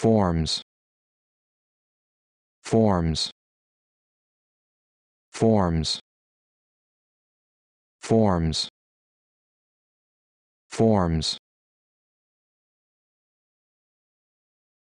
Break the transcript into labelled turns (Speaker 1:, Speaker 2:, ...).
Speaker 1: forms forms forms forms forms